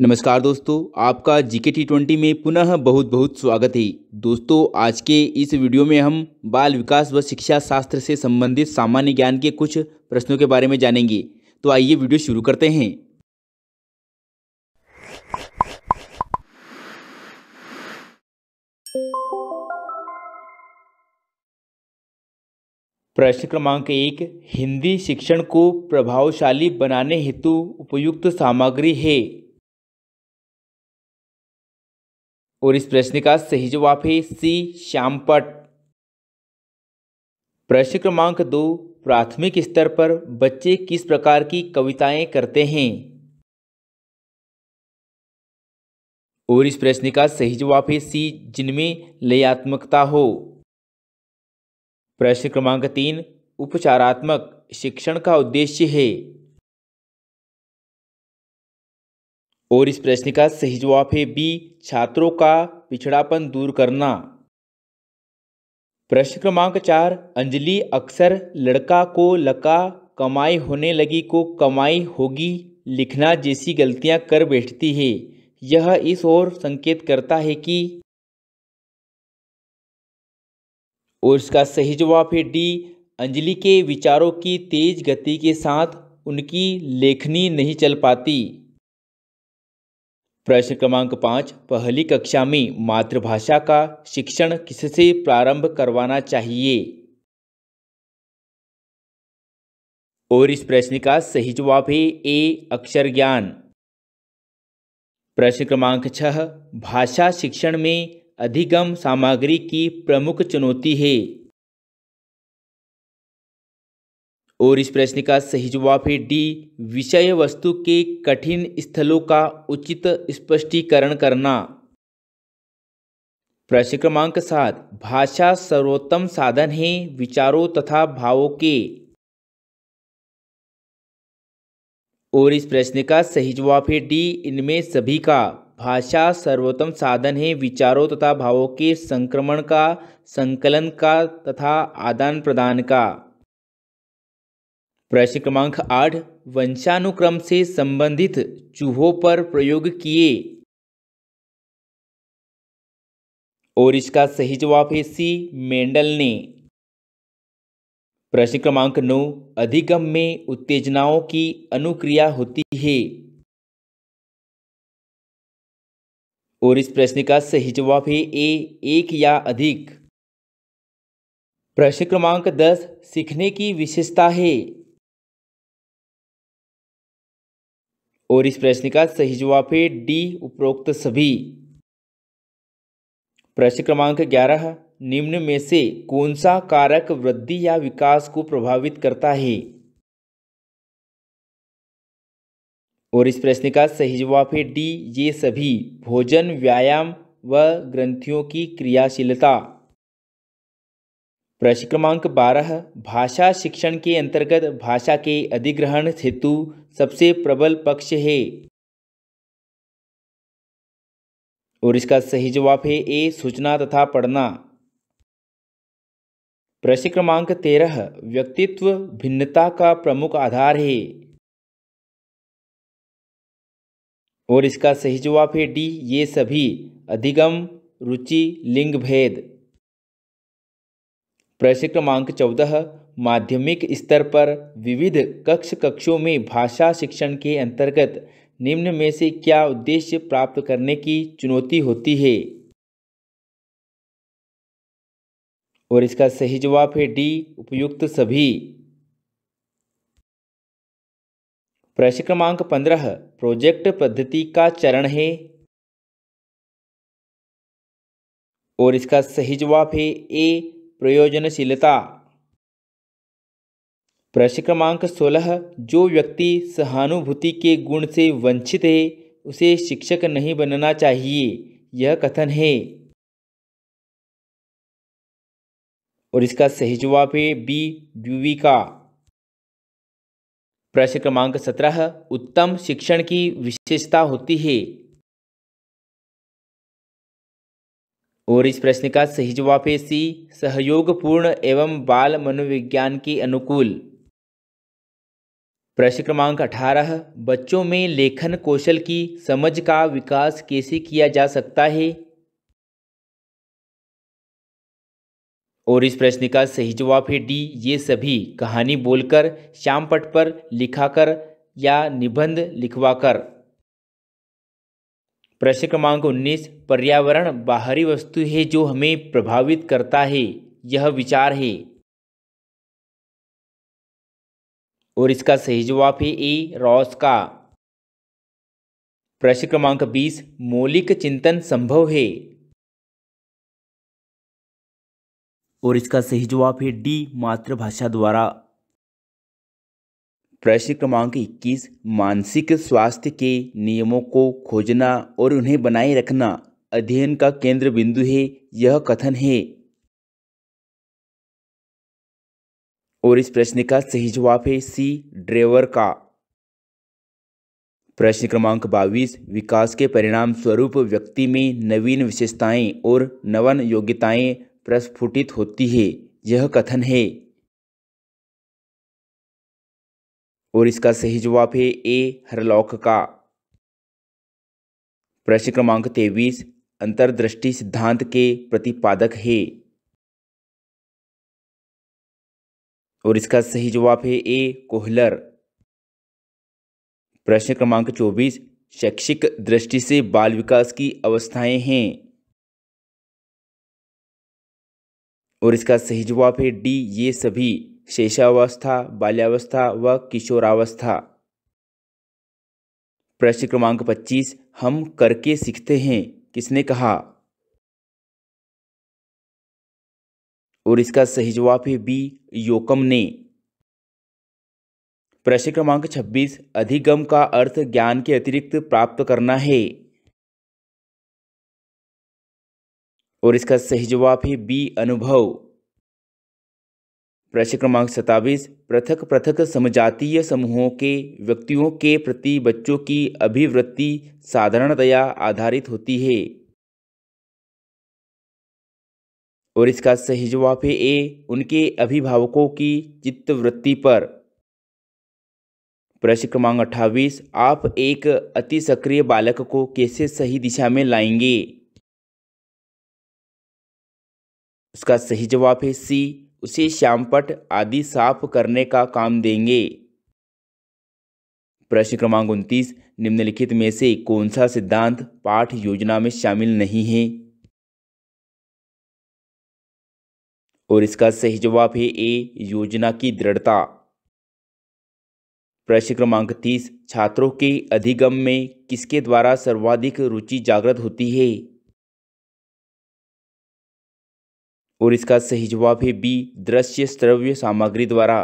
नमस्कार दोस्तों आपका जीके टी ट्वेंटी में पुनः बहुत बहुत स्वागत है दोस्तों आज के इस वीडियो में हम बाल विकास व शिक्षा शास्त्र से संबंधित सामान्य ज्ञान के कुछ प्रश्नों के बारे में जानेंगे तो आइए वीडियो शुरू करते हैं प्रश्न क्रमांक एक हिंदी शिक्षण को प्रभावशाली बनाने हेतु उपयुक्त सामग्री है और इस प्रश्न का सही जवाब है सी श्यामपट प्रश्न क्रमांक दो प्राथमिक स्तर पर बच्चे किस प्रकार की कविताएं करते हैं और इस प्रश्न का सही जवाब है सी जिनमें लयात्मकता हो प्रश्न क्रमांक तीन उपचारात्मक शिक्षण का उद्देश्य है और इस प्रश्न का सही जवाब है बी छात्रों का पिछड़ापन दूर करना प्रश्न क्रमांक चार अंजलि अक्सर लड़का को लका कमाई होने लगी को कमाई होगी लिखना जैसी गलतियां कर बैठती है यह इस ओर संकेत करता है कि और इसका सही जवाब है डी अंजलि के विचारों की तेज गति के साथ उनकी लेखनी नहीं चल पाती प्रश्न क्रमांक पाँच पहली कक्षा में मातृभाषा का शिक्षण किससे प्रारंभ करवाना चाहिए और इस प्रश्न का सही जवाब है ए अक्षर ज्ञान प्रश्न क्रमांक छह भाषा शिक्षण में अधिगम सामग्री की प्रमुख चुनौती है और इस प्रश्न का सही जवाब है डी विषय वस्तु के कठिन स्थलों का उचित स्पष्टीकरण करना प्रश्न क्रमांक सात भाषा सर्वोत्तम साधन है विचारों तथा भावों के और इस प्रश्न का सही जवाब है डी इनमें सभी का भाषा सर्वोत्तम साधन है विचारों तथा भावों के संक्रमण का संकलन का तथा आदान प्रदान का प्रश्न क्रमांक आठ वंशानुक्रम से संबंधित चूहों पर प्रयोग किए और इसका सही जवाब है सी मेंडल ने प्रश्न क्रमांक नौ अधिगम में उत्तेजनाओं की अनुक्रिया होती है और इस प्रश्न का सही जवाब है ए एक या अधिक प्रश्न क्रमांक दस सीखने की विशेषता है और इस प्रश्न का सही जवाब है डी उपरोक्त सभी प्रश्न क्रमांक ग्यारह निम्न में से कौन सा कारक वृद्धि या विकास को प्रभावित करता है और इस प्रश्न का सही जवाब है डी ये सभी भोजन व्यायाम व ग्रंथियों की क्रियाशीलता प्रश्न क्रमांक बारह भाषा शिक्षण के अंतर्गत भाषा के अधिग्रहण हेतु सबसे प्रबल पक्ष है और इसका सही जवाब है ए सूचना तथा पढ़ना प्रश्न क्रमांक तेरह व्यक्तित्व भिन्नता का प्रमुख आधार है और इसका सही जवाब है डी ये सभी अधिगम रुचि लिंग भेद प्रश्न क्रमांक चौदह माध्यमिक स्तर पर विविध कक्ष कक्षों में भाषा शिक्षण के अंतर्गत निम्न में से क्या उद्देश्य प्राप्त करने की चुनौती होती है और इसका सही जवाब है डी उपयुक्त सभी प्रश्न क्रमांक पंद्रह प्रोजेक्ट पद्धति का चरण है और इसका सही जवाब है ए प्रयोजनशीलता प्रश्न क्रमांक सोलह जो व्यक्ति सहानुभूति के गुण से वंचित है उसे शिक्षक नहीं बनना चाहिए यह कथन है और इसका सही जवाब है बी ड्यूवी का प्रश्न क्रमांक सत्रह उत्तम शिक्षण की विशेषता होती है और इस प्रश्न का सही जवाब है सी सहयोगपूर्ण एवं बाल मनोविज्ञान के अनुकूल प्रश्न क्रमांक अठारह बच्चों में लेखन कौशल की समझ का विकास कैसे किया जा सकता है और इस प्रश्न का सही जवाब है डी ये सभी कहानी बोलकर श्याम पट पर लिखाकर या निबंध लिखवाकर प्रश्न क्रमांक उन्नीस पर्यावरण बाहरी वस्तु है जो हमें प्रभावित करता है यह विचार है और इसका सही जवाब है ए रॉस का प्रश्न क्रमांक बीस मौलिक चिंतन संभव है और इसका सही जवाब है डी मातृभाषा द्वारा प्रश्न क्रमांक इक्कीस मानसिक स्वास्थ्य के नियमों को खोजना और उन्हें बनाए रखना अध्ययन का केंद्र बिंदु है यह कथन है और इस प्रश्न का सही जवाब है सी ड्रेवर का प्रश्न क्रमांक बाईस विकास के परिणाम स्वरूप व्यक्ति में नवीन विशेषताएं और नवन योग्यताएं प्रस्फुटित होती है यह कथन है और इसका सही जवाब है ए हरलॉक का प्रश्न क्रमांक तेईस अंतर्दृष्टि सिद्धांत के प्रतिपादक है और इसका सही जवाब है ए कोहलर प्रश्न क्रमांक चौबीस शैक्षिक दृष्टि से बाल विकास की अवस्थाएं हैं और इसका सही जवाब है डी ये सभी शेषावस्था बाल्यावस्था व किशोरावस्था प्रश्न क्रमांक 25 हम करके सीखते हैं किसने कहा और इसका सही जवाब है बी योकम ने प्रश्न क्रमांक 26 अधिगम का अर्थ ज्ञान के अतिरिक्त प्राप्त करना है और इसका सही जवाब है बी अनुभव प्रश्न क्रमांक सत्ताईस पृथक पृथक समजातीय समूहों के व्यक्तियों के प्रति बच्चों की अभिवृत्ति साधारणतया आधारित होती है और इसका सही जवाब है ए उनके अभिभावकों की चित्तवृत्ति पर प्रश्न क्रमांक अट्ठावीस आप एक अति सक्रिय बालक को कैसे सही दिशा में लाएंगे उसका सही जवाब है सी उसे श्यामपट आदि साफ करने का काम देंगे प्रश्न क्रमांक उनतीस निम्नलिखित में से कौन सा सिद्धांत पाठ योजना में शामिल नहीं है और इसका सही जवाब है ए योजना की दृढ़ता प्रश्न क्रमांक तीस छात्रों के अधिगम में किसके द्वारा सर्वाधिक रुचि जागृत होती है और इसका सही जवाब है बी दृश्य श्रव्य सामग्री द्वारा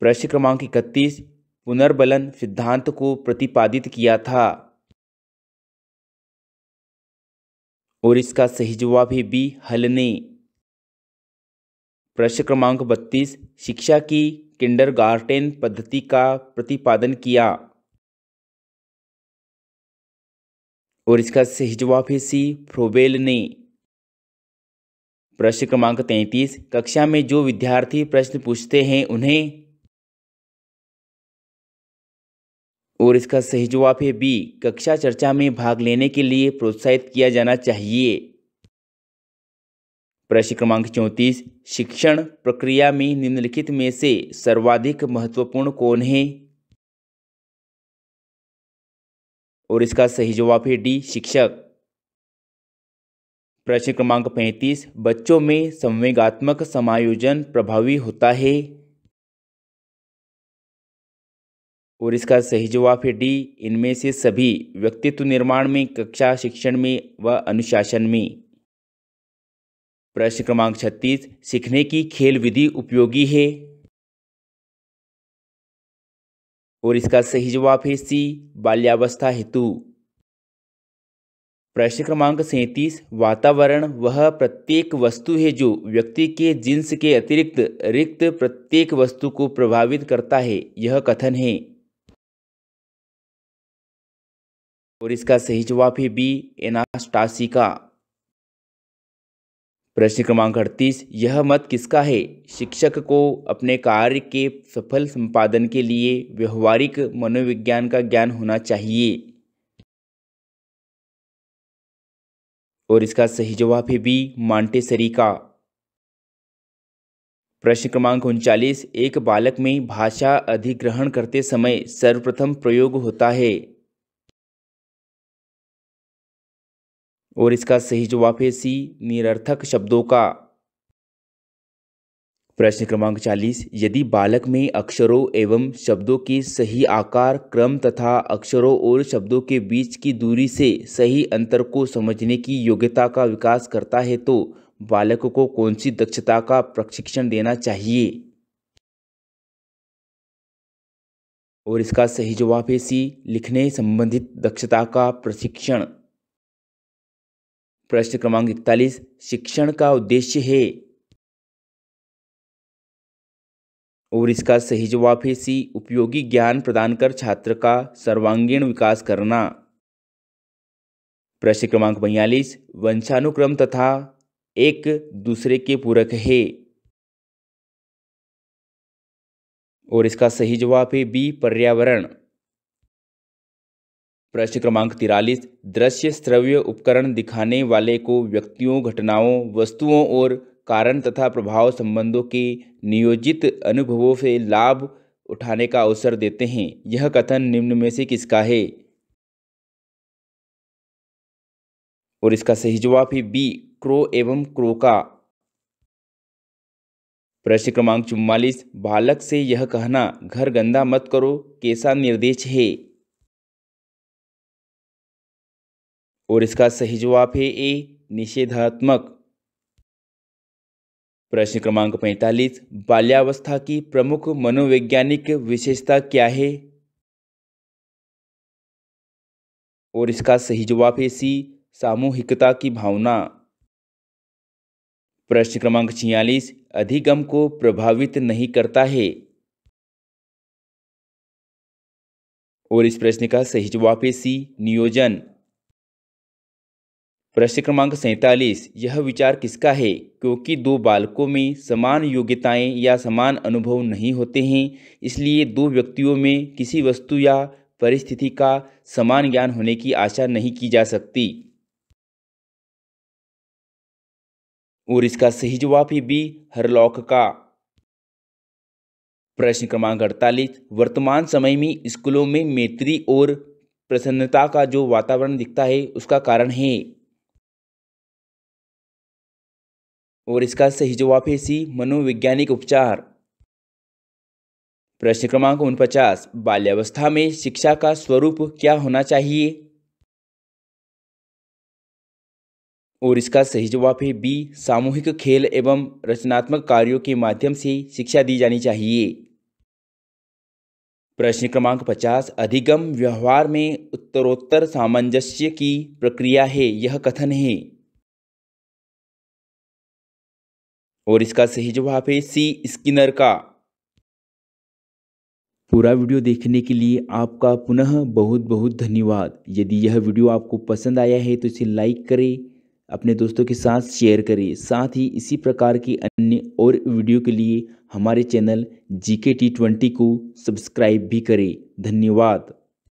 प्रश्न क्रमांक इकतीस पुनर्बलन सिद्धांत को प्रतिपादित किया था और इसका सही जवाब है बी हलने प्रश्न क्रमांक बत्तीस शिक्षा की किंडरगार्टन पद्धति का प्रतिपादन किया और इसका सही जवाब है सी फ्रोबेल ने प्रश्न क्रमांक तैतीस कक्षा में जो विद्यार्थी प्रश्न पूछते हैं उन्हें और इसका सही जवाब है बी कक्षा चर्चा में भाग लेने के लिए प्रोत्साहित किया जाना चाहिए प्रश्न क्रमांक चौंतीस शिक्षण प्रक्रिया में निम्नलिखित में से सर्वाधिक महत्वपूर्ण कौन है और इसका सही जवाब है डी शिक्षक प्रश्न क्रमांक पैंतीस बच्चों में संवेगात्मक समायोजन प्रभावी होता है और इसका सही जवाब है डी इनमें से सभी व्यक्तित्व निर्माण में कक्षा शिक्षण में व अनुशासन में प्रश्न क्रमांक छत्तीस सीखने की खेल विधि उपयोगी है और इसका सही जवाब है सी बाल्यावस्था हेतु प्रश्न क्रमांक सैतीस वातावरण वह प्रत्येक वस्तु है जो व्यक्ति के जिन्स के अतिरिक्त रिक्त प्रत्येक वस्तु को प्रभावित करता है यह कथन है और इसका सही जवाब है बी एनास्टासिका प्रश्न क्रमांक अड़तीस यह मत किसका है शिक्षक को अपने कार्य के सफल संपादन के लिए व्यवहारिक मनोविज्ञान का ज्ञान होना चाहिए और इसका सही जवाब है बी मांटेसरी का प्रश्न क्रमांक उनचालीस एक बालक में भाषा अधिग्रहण करते समय सर्वप्रथम प्रयोग होता है और इसका सही जवाब है सी निरर्थक शब्दों का प्रश्न क्रमांक 40 यदि बालक में अक्षरों एवं शब्दों के सही आकार क्रम तथा अक्षरों और शब्दों के बीच की दूरी से सही अंतर को समझने की योग्यता का विकास करता है तो बालक को कौन सी दक्षता का प्रशिक्षण देना चाहिए और इसका सही जवाब है सी लिखने संबंधित दक्षता का प्रशिक्षण प्रश्न क्रमांक इकतालीस शिक्षण का उद्देश्य है और इसका सही जवाब है सी उपयोगी ज्ञान प्रदान कर छात्र का सर्वांगीण विकास करना प्रश्न क्रमांक बयालीस वंशानुक्रम तथा एक दूसरे के पूरक है और इसका सही जवाब है बी पर्यावरण प्रश्न क्रमांक तिरालीस दृश्य श्रव्य उपकरण दिखाने वाले को व्यक्तियों घटनाओं वस्तुओं और कारण तथा प्रभाव संबंधों के नियोजित अनुभवों से लाभ उठाने का अवसर देते हैं यह कथन निम्न में से किसका है और इसका सही जवाब है बी क्रो एवं क्रोका प्रश्न क्रमांक चुम्मालीस बालक से यह कहना घर गंदा मत करो कैसा निर्देश है और इसका सही जवाब है ए निषेधात्मक प्रश्न क्रमांक 45 बाल्यावस्था की प्रमुख मनोवैज्ञानिक विशेषता क्या है और इसका सही जवाब है सी सामूहिकता की भावना प्रश्न क्रमांक छियालीस अधिगम को प्रभावित नहीं करता है और इस प्रश्न का सही जवाब है सी नियोजन प्रश्न क्रमांक सैतालीस यह विचार किसका है क्योंकि दो बालकों में समान योग्यताएं या समान अनुभव नहीं होते हैं इसलिए दो व्यक्तियों में किसी वस्तु या परिस्थिति का समान ज्ञान होने की आशा नहीं की जा सकती और इसका सही जवाब है बी हरलॉक का प्रश्न क्रमांक अड़तालीस वर्तमान समय में स्कूलों में मैत्री और प्रसन्नता का जो वातावरण दिखता है उसका कारण है और इसका सही जवाब है सी मनोवैज्ञानिक उपचार प्रश्न क्रमांक उनपचास बाल्यावस्था में शिक्षा का स्वरूप क्या होना चाहिए और इसका सही जवाब है बी सामूहिक खेल एवं रचनात्मक कार्यों के माध्यम से शिक्षा दी जानी चाहिए प्रश्न क्रमांक पचास अधिगम व्यवहार में उत्तरोत्तर सामंजस्य की प्रक्रिया है यह कथन है और इसका सही जवाब है सी स्किनर का पूरा वीडियो देखने के लिए आपका पुनः बहुत बहुत धन्यवाद यदि यह वीडियो आपको पसंद आया है तो इसे लाइक करें अपने दोस्तों के साथ शेयर करें साथ ही इसी प्रकार की अन्य और वीडियो के लिए हमारे चैनल जी के टी ट्वेंटी को सब्सक्राइब भी करें धन्यवाद